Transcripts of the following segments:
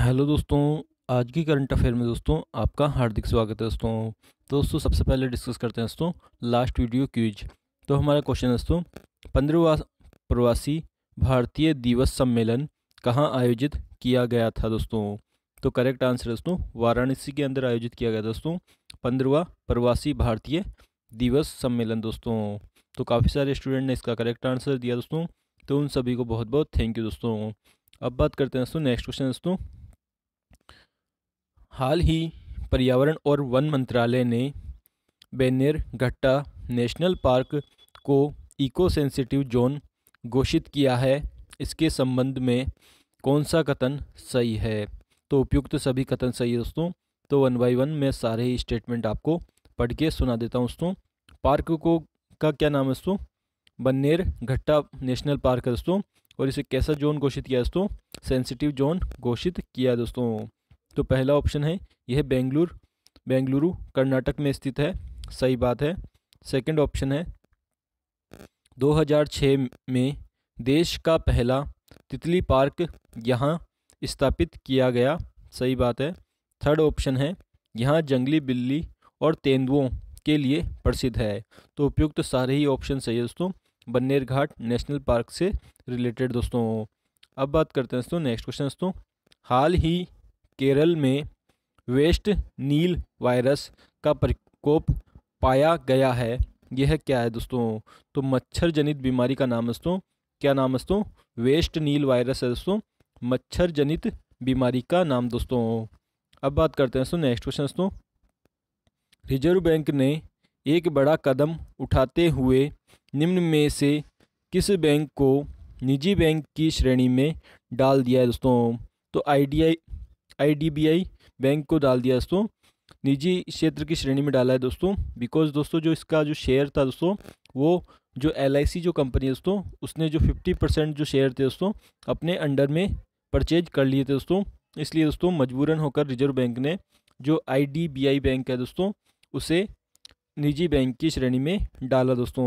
hello दोस्तों आज की करंट अफेयर में दोस्तों आपका हार्दिक स्वागत है दोस्तों तो दोस्तों सबसे पहले डिस्कस करते हैं दोस्तों लास्ट वीडियो क्यूज तो हमारा क्वेश्चन दोस्तों पंद्रहवा प्रवासी भारतीय दिवस सम्मेलन कहाँ आयोजित किया गया था दोस्तों तो करेक्ट आंसर दोस्तों वाराणसी के अंदर आयोजित किया गया दोस्तों पंद्रहवा प्रवासी भारतीय दिवस सम्मेलन दोस्तों तो काफ़ी सारे स्टूडेंट ने इसका करेक्ट आंसर दिया दोस्तों तो उन सभी को बहुत बहुत थैंक यू दोस्तों अब बात करते हैं दोस्तों नेक्स्ट क्वेश्चन दोस्तों हाल ही पर्यावरण और वन मंत्रालय ने बेनेर घट्टा नेशनल पार्क को इको सेंसिटिव जोन घोषित किया है इसके संबंध में कौन सा कथन सही है तो उपयुक्त सभी कथन सही है दोस्तों तो वन बाई वन में सारे ही स्टेटमेंट आपको पढ़ के सुना देता हूँ दोस्तों पार्क को का क्या नाम है दोस्तों बन्नेर घट्टा नेशनल पार्क है दोस्तों और इसे कैसा जोन घोषित किया दोस्तों सेंसिटिव जोन घोषित किया दोस्तों तो पहला ऑप्शन है यह बेंगलुरु बेंगलुरु कर्नाटक में स्थित है सही बात है सेकंड ऑप्शन है 2006 में देश का पहला तितली पार्क यहाँ स्थापित किया गया सही बात है थर्ड ऑप्शन है यहाँ जंगली बिल्ली और तेंदुओं के लिए प्रसिद्ध है तो उपयुक्त तो सारे ही ऑप्शन सही है दोस्तों बन्नेर घाट नेशनल पार्क से रिलेटेड दोस्तों अब बात करते हैं दोस्तों नेक्स्ट क्वेश्चन दोस्तों हाल ही केरल में वेस्ट नील वायरस का प्रकोप पाया गया है यह क्या है दोस्तों तो मच्छर जनित बीमारी का नाम दोस्तों क्या नाम दोस्तों वेस्ट नील वायरस है दोस्तों मच्छर जनित बीमारी का नाम दोस्तों अब बात करते हैं दोस्तों नेक्स्ट क्वेश्चन दोस्तों रिजर्व बैंक ने एक बड़ा कदम उठाते हुए निम्न में से किस बैंक को निजी बैंक की श्रेणी में डाल दिया है दोस्तों तो आई आई बैंक को डाल दिया दोस्तों निजी क्षेत्र की श्रेणी में डाला है दोस्तों बिकॉज दोस्तों जो इसका जो शेयर था दोस्तों वो जो एल जो कंपनी है दोस्तों उसने जो फिफ्टी परसेंट जो शेयर थे दोस्तों अपने अंडर में परचेज कर लिए थे दोस्तों इसलिए दोस्तों मजबूरन होकर रिजर्व बैंक ने जो आई बैंक है दोस्तों उसे निजी बैंक की श्रेणी में डाला दोस्तों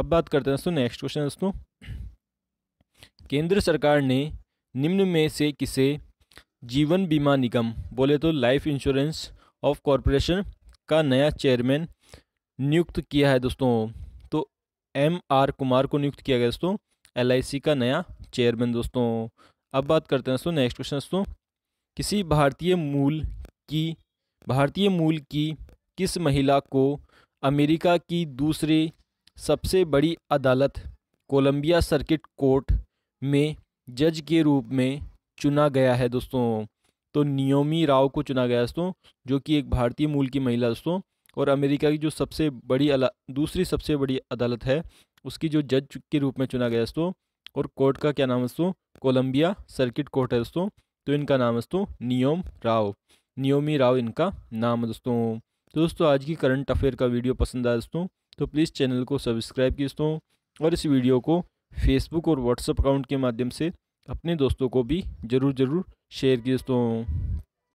अब बात करते हैं दोस्तों नेक्स्ट क्वेश्चन दोस्तों केंद्र सरकार ने निम्न में से किसे जीवन बीमा निगम बोले तो लाइफ इंश्योरेंस ऑफ कॉरपोरेशन का नया चेयरमैन नियुक्त किया है दोस्तों तो एम आर कुमार को नियुक्त किया गया दोस्तों एल का नया चेयरमैन दोस्तों अब बात करते हैं दोस्तों नेक्स्ट क्वेश्चन दोस्तों किसी भारतीय मूल की भारतीय मूल की किस महिला को अमेरिका की दूसरी सबसे बड़ी अदालत कोलंबिया सर्किट कोर्ट में जज के रूप में चुना गया है दोस्तों तो नियोमी राव को चुना गया दोस्तों जो कि एक भारतीय मूल की महिला दोस्तों और अमेरिका की जो सबसे बड़ी दूसरी सबसे बड़ी अदालत है उसकी जो जज के रूप में चुना गया दोस्तों और कोर्ट का क्या नाम है दोस्तों कोलंबिया सर्किट कोर्ट है दोस्तों तो इनका नाम है दोस्तों नियोम राव नियोमी राव इनका नाम है दोस्तों तो दोस्तों आज की करंट अफेयर का वीडियो पसंद आया दोस्तों तो प्लीज़ चैनल को सब्सक्राइब किए दोस्तों और इस वीडियो को फेसबुक और व्हाट्सअप अकाउंट के माध्यम से अपने दोस्तों को भी ज़रूर ज़रूर शेयर किए दोस्तों